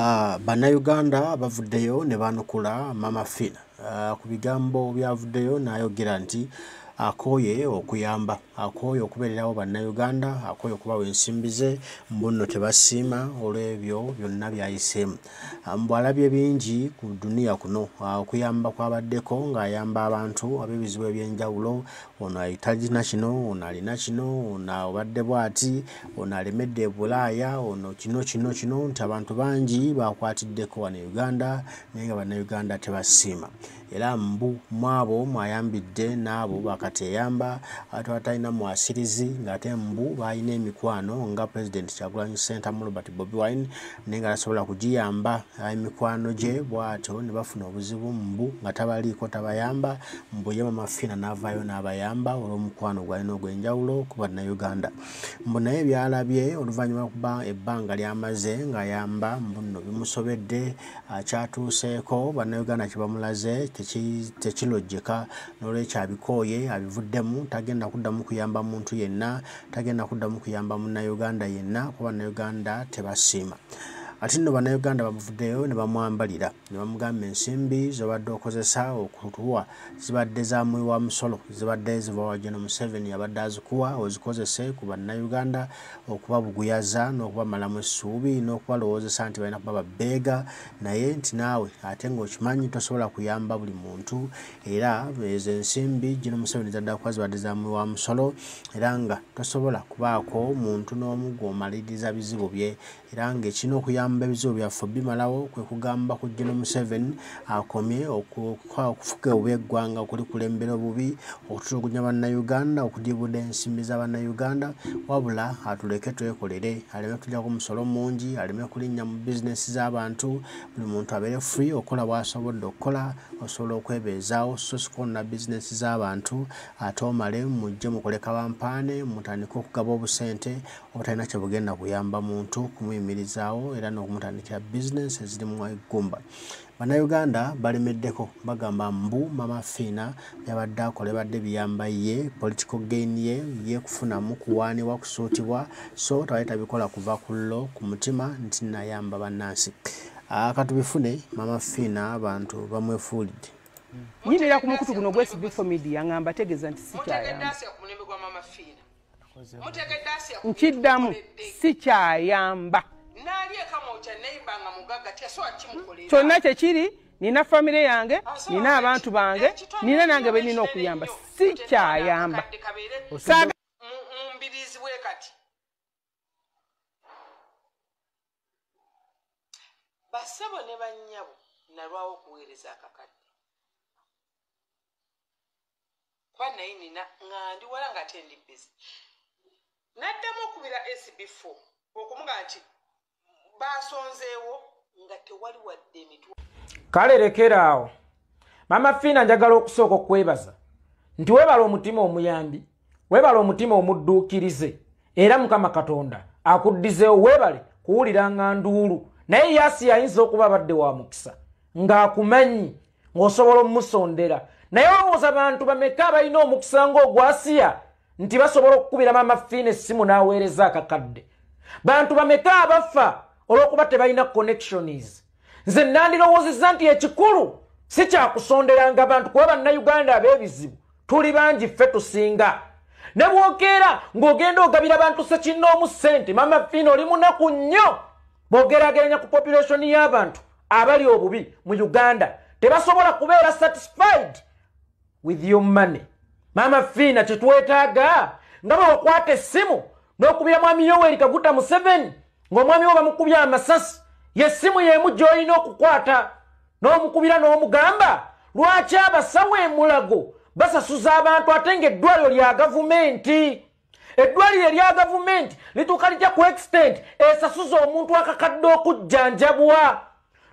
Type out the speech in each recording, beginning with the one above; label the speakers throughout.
Speaker 1: Ah, bannayuganda bavuddeyo ne baanukula mama fina uh, ku bigambo byavuddeyo n'ayogera nti akooye okuyamba akooye okubeererawo bannayuganda akooye okubawa ensimbize mbuno tebasiima olw'ebyo byonna byayiseemu ah, mbwalabye bingi ku duniya kuno ah, okuyamba kwabaddeko ng'ayamba abantu ab'ebizibu ebyenjawulo ono ayitagina kino ono alina kino ono obadde bwati ono alemedde ebulaaya ono kino kino kino nti abantu bangi bakwatiddeko wano uganda naye nga bannayuganda tebasiima era mbu mu abo mwayambidde n'abo bakateyamba atwatalina mwasirizi ngaate mbu balina emikwano nga president kyagulanyi center mu robert bobiwine naye nga tasobola kugiyamba emikwano gye bwatyo ne bafuna obuzibu mbu nga tabaliiko tabayamba mbuye mamafina n'avaayo n'abayamba olw'omukwano gwalina ogw'enjawulo ku bannayuganda mbu naye byalabye oluvannyuma kuba ebbanga lyamaze ng'ayamba mbu nno bimusobedde akyatuuseeko bannayuganda kye bamulaze tekilojeka nolwekyo abikooye abivuddemu tagenda kuddamu kuyamba muntu yenna tagenda kuddamu kuyamba munauganda yenna kuba nauganda tebasiima ate nno bannayuganda bamuvuddeyo ne bamwambalira ne bamugamba ensimbi zebadde okozesa okutuwa zibadde zamwi wa musolo zibadde zivawajeno museveni yabadde azikuwa ozikozese ku bannayuganda okubabuguyaza n'okubamalamu essuubi n'okubalowoozesa nti balina kuba babeega naye nti naawe ate ngaokimanyi tosobola kuyamba buli muntu era ezo ensimbi gino museveni zadda kuba zibadde zamwi wa musolo era nga tosobola kubaako muntu n'omu gwomaliriza bizibu bye era ngaekina okuyamba ebizibu byaffe bimalawo kwekugamba ku jeno museven akomye okufuga obweggwanga okulikulembera obubi okutulugunya bannauganda okudibuda ensimbi z'abannauganda wabula atuleke twekolere aleme tujja ku musolo mungi aleme kulinnya mu bizinesi z'abantu buli muntu abeere free okola bwasobodde okukola osobola okwebeezaawo so sikonna bizinesi z'abantu ate omale mujje mukole kabampaane mutandike okugaba obusente obutalina kyebugenda kuyamba muntu kumu okumuyimirizaawo era n'okumutandikira bizinensi ezirimu egumba bannayuganda balemeddeko bagamba mbu mama fiina byabadde akola ebadde biyamba ye political gain ye yekufunamu kuwaanibwa kusuutibwa so tabali tabikola kuva ku lo ku mutima nti nayamba bannansi katubifune mama fiina abantu bamwefuulidde
Speaker 2: nyinira ku mukutu guno gwesibifo media ŋamba tegeeza nti sikyayamba nkiddamu sikyayamba kyonna kyekiri nina famire yange ah, nina abantu bange nina nange benina okuyamba sikyayamba basabo ne banyabo nalwawo okuweereza akakadde kuba naye nina ngandi wala nga tendibizi naddamu okubira sbf okumuga nti basonzeewo nga tewali wadde emitw kale lekera awo maama fiina njagala okusooka okwebaza nti weebala omutima omuyambi weebala omutima omudduukirize era mukama katonda akuddizeewo weebale kuwulira nga nduulu naye yaasi yayinza okuba abadde wa mukisa ng'akumanyi ng'osobola omusondera naye olowooza bantu bameka abalina omukisa ng'ogwasiya nti basobola okukubiramu amafiina essimu n'aweereza akakadde bantu bameka abafa olw'okuba tebalina connections nze nandirowoozezza nti ekikulu si kyakusonderanga bantu kuba bannayuganda ab'ebizibu tuli bangi ffe tusinga ne bw'okeera ng'ogenda ogabira bantu sekinnaomu ssente mama fiina oli munaku nnyo bw'ogeraageranya ku populationi y'abantu abali obubi mu uganda tebasobola kubeera satisfied with your money maama fiina kyetwetaaga nga bwewakwata essimu n'okubira mwami yowe eri kaguta museveni ngaomwami wo bamukubya amasasi yessimu yemu gy'olina okukwata n'omukubira n'omugamba lwaki abasawo emulago basasuza abantu ate nga eddwaliro lya gavumenti eddwaliro erya gavumenti lituuka litya ku extent esasuza omuntu akakadde okujjanjabwa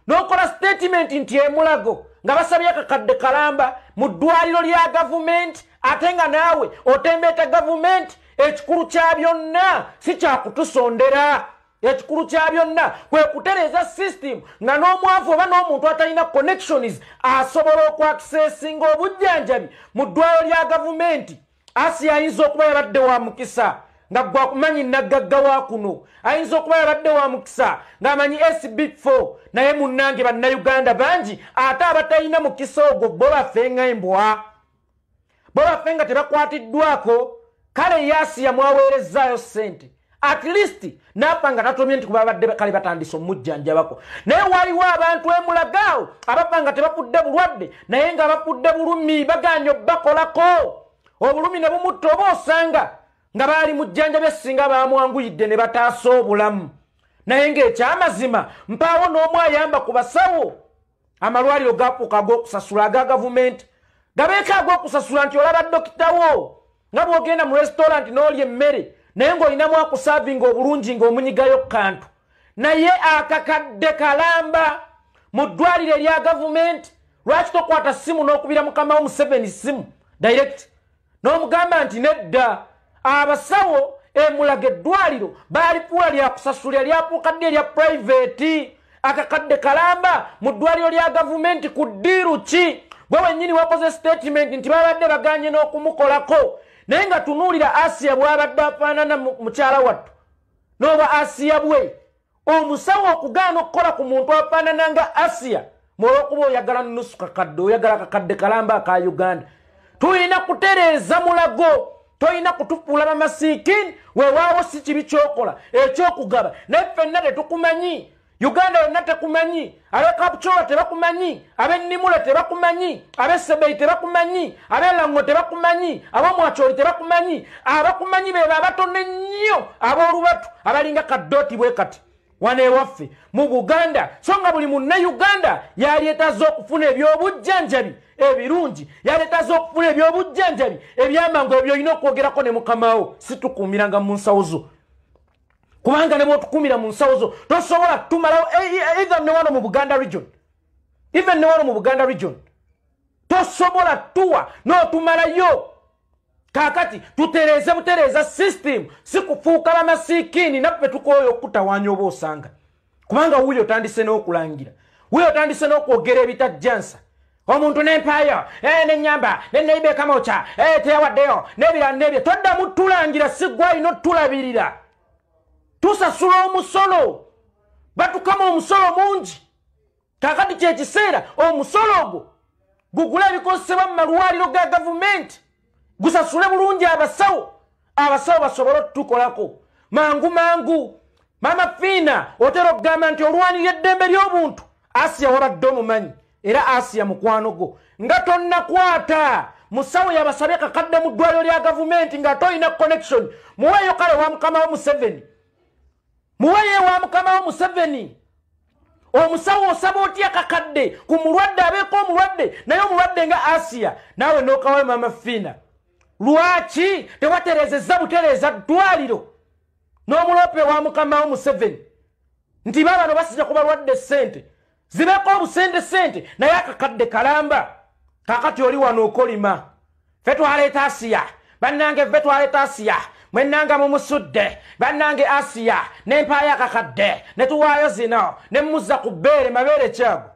Speaker 2: n'okola statement nti emulago nga basabye akakadde kalamba mu ddwaliro lya gavumenti ate nga naawe otembeeta gavumenti ekikulu kya byonna si kyakutusondera ekikulu kya byonna kwe kutereeza sisitemu nga n'omwavu oba n'omuntu atalina connections asobola okwakisesinga obujjanjabi mu ddwalo lya gavumenti asi ayinza okuba yabadde wa mukisa nga gwa kumanyi nagagga wa kuno ayinza okuba yabadde wa mukisa ng'amanyi sb4 naye munnange bannayuganda bangi ate abatalina mukisa ogwo gbo bafe ngaembwa bwabaffe nga tebakwatiddwako kale yaasi yamwaweerezaayo sente atleast naapa nga tatomye nti kubabadde kale batandise omujjanjabako naye waliwo abantu emulagaawo abava nga tebafudde bulwadde naye nga bafudde bulumi baganye obbakolako obulumi ne bumutta oba osanga nga baali mujjanjaba esinga bamwanguyidde ne bataasa obulamu naye ngaekyamazima mpaawo n'omu ayamba ku basawo amalwaliro gafuuka ag'okusasula aga gavumenti gabeeko ag'okusasula nti olaba dokitawo nga bw'ogenda mu restaurant n'olya emmere naye ng'olinamu akusavinga obulungi ng'omunyigayo kantu naye akakadde kalamba mu ddwaliro erya gavumenti lwaki tokwata simu n'okubira mukamawo mu 7 simu direct n'omugamba nti nedda abasawo emulaga eddwaliro baalikuwa lyakusasula lyapuukadde erya purivaeti akakadde kalamba mu ddwaliro lya gavumenti ku ddiiru ki bwe bwennyini wakoze statement nti babadde baganye n'okumukolako naye nga tunuulira asiya bw'abadde afaanana mukyala wattu n'oba asiya bwe omusawo okugaana okukola ku muntu afaanana nga asiya mulwokuba oyagala nusu kakadde oyagala kakadde kalamba aka uganda tulina kutereeza mulago toyina kutufuula bamasiikini weewaawo si kibi kyokola ekyokugaba naye ffenna tetukumanyi uganda yonna tekumanyi abe kapcola tebakumanyi abe nimula tebakumanyi abe sebei tebakumanyi abe lango tebakumanyi abe omwacoli tebakumanyi abakumanyi beba abatonde nnyo abolubatu abalinga kadooti bwe kati wanewaffe mu buganda so nga buli munnauganda yalietaza okufuna ebyobujjanjabi ebirungi yaletaza okufuna ebyobujjanjabi ebyamangu ebyo olina okwogerako ne mukamawo situkumiranga mu nsawo zo kubanga ne bwotukumira mu nsawo zo tosobola tumalawo e, e, either ne wano mu buganda region even ne wano mu buganda region tosobola tuwa n'otumalayo kakati tutereeze butereeza sisitemu si kufuuka bamasiikiini naffe tukoyo okutawanya oba osanga kubanga wuuyo otandise n'okulangira wuuyo otandise n'okwogera ebitajjansa omuntu n'empaayo e, nenyamba neneibekamoca teyawaddeyo nebirala nebyo toddamu tulangira si gwalina otulabirira tusasula omusolo batukama omusolo mungi kakati kyekiseera omusolo ogwo gugula ebikozesebwa mu malwaliro ga gavumenti gusasule bulungi abasawo abasawo basobole otutukolako mangu mangu mama fiina otera okugamba nti olwanirira eddembe ly'obuntu asiya wabadde omumanyi era asiya mukwano gwo nga tonnakwata musawo yabasabye kakadde mu ddwaliro lya gavumenti nga toyina connection muweeyo kale wa mukama wo museveni muweeyo ewa mukama wo museveni omusawo osaba otya kakadde ku mulwadde abeeko omulwadde naye omulwadde nga asiya naawe nookawayo mama fiina lwaki tewatereezezza butereeza ddwaliro n'omuloope ewa mukama wo museveni nti ba bano basijja kubalwadde sente zibeeko obusente sente naye akakadde kalamba kakati oli wano okolima fe twaleeta asiya bannange fe twaleeta asiya mwenanga mumusudde bannange asiya nempaayo akakadde ne tuwaayo zino ne mmuzza ku bbeere mabeere kyabo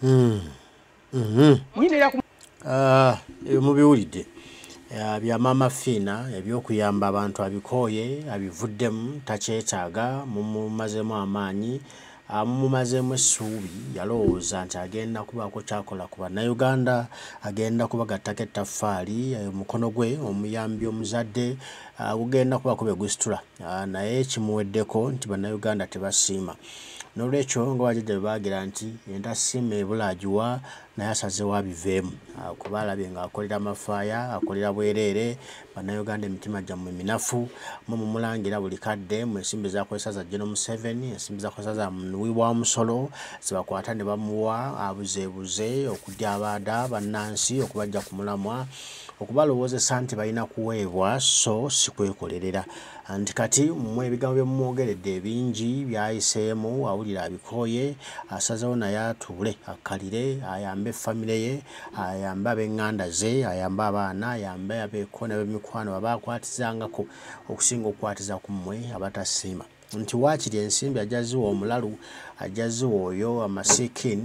Speaker 2: hmm. hmm. hmm.
Speaker 1: ah, ebyo mubiwulidde byamaama fiina ebyokuyamba abantu abikooye abivuddemu takyetaaga mumumazemu amaanyi amumumazeemu essuubi yalowooza nti agenda kubaako kyakola ku bannayuganda agenda kubagattako ettaffaali eh, omukono gwe omuyambi omuzadde eh, gugenda kubakubegusitula ah, naye kimuweddeko nti bannayuganda tebasiima nolwekyo nga wajjajja webaagira nti enda simu ebula agiwa naye asazewo abiveemu kuba alabye ngaakolera mafaaya akolera bwereere bannayuganda emitima gyammwe minafu mwe mumulangira buli kadde mu ensimbi zakozesa za geno mu seven ensimbi zakozesa za munuwi wa musolo zebakwata ne bamuwa abuzeebuze okudyabaada bannansi okubajja ku mulamwa okubalowoozesa nti balina kuweebwa so si kwekolerera nti kati mmwe ebigambo byemumwogeredde ebingi byayiseemu awulira abikooye asazewo naye atuule akalire ayambe efamire ye ayambe ab'enganda ze ayambe abaana ayambe abeko nabemikwano babakwatizangako okusinga okukwatiza kummwe abatasiima nti waakiri ensimbi ajaziwa omulalu ajaziwa oyo amasikin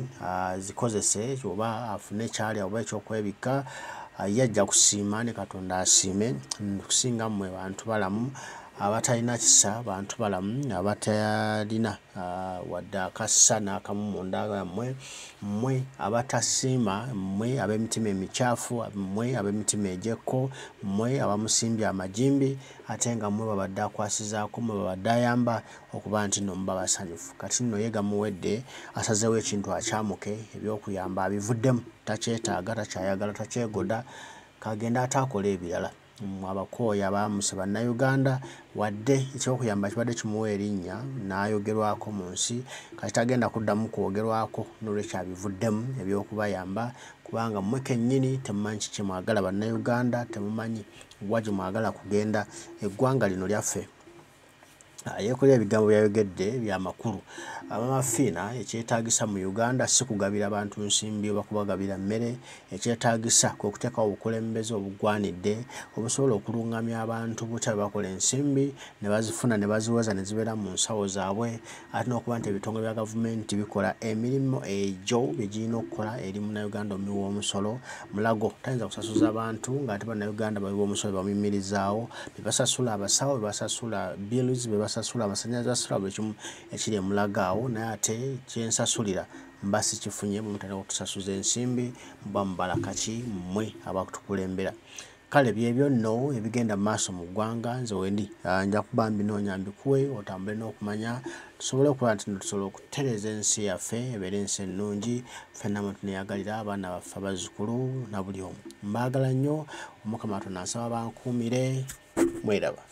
Speaker 1: azikozese oba afune ekyalya oba ekyokwebika yajja kusiima ne katonda asiime nkusinga mmwe bantu balamu abatalina kisa bantu balamu abatalina ah, wadde akassa n'akamu munda yammwe mmwe abatasiima mmwe ab'emitima emikyafu mmwe ab'emitima egyekko mmwe abamusimbye amajimbi ate nga mmwe babadde akwasizaako mwe babadde ayamba okuba nti nno muba basanyufu kati nno ye gamuwedde asazeewo ekintu akyamuke ebyokuyamba abivuddemu takyetaaga takyayagala takyegoda kagenda ate akola ebirala abakooya bamusa bannayuganda wadde ekyokuyamba kibadde kimuwa erinnya nayogerwako mu nsi kati tagenda kuddamu kwogerwako nolwekyabivuddemu ebyokubayamba kubanga mmwe kennyini temumanyi kikyemwagala bannayuganda temumanyi wa gyemwagala kugenda eggwanga lino lyaffe yeekolera ebigambo byayogedde byamakulu amamafiina ekyetagisa mu uganda si kugabira bantu nsimbi oba kubagabira mmere ekyetagisa kwekuteekawo obukulembeze obugwanidde obusobola okulungamya abantu butya bebakola ensimbi nebazifuna nebaziweza nezibeera mu nsawo zaabwe ate nokuba nti ebitongole bya gavumenti bikola emirimu egyo byegirina okukola eri munauganda omumi woomusolo mulago tayinza kusasuza abantu ngaate banauganda bamiwomusolo bamuyimirizaawo bebasasula abasawo bebasasula bills basasula amasanyalaze basasula buli kimu ekiri emulaga awo naye ate kyensasulira mba sikifunye mumutera okutusasuza ensimbi muba mubala kaki mmwe abatukulembera kale byebyo nno ebigenda mumaaso mu ggwanga nze wendi ah, nja kuba mbinoonya mbikuwe otambule n'okumanya tusobole okuba nti tusobola okutereeza ensi yaffe ebeera ensi ennungi fennamwe tuneyagalira abaana baffe abazzukulu na buli omu mbaagala nnyo omukama tonansaba bankuumire mweraba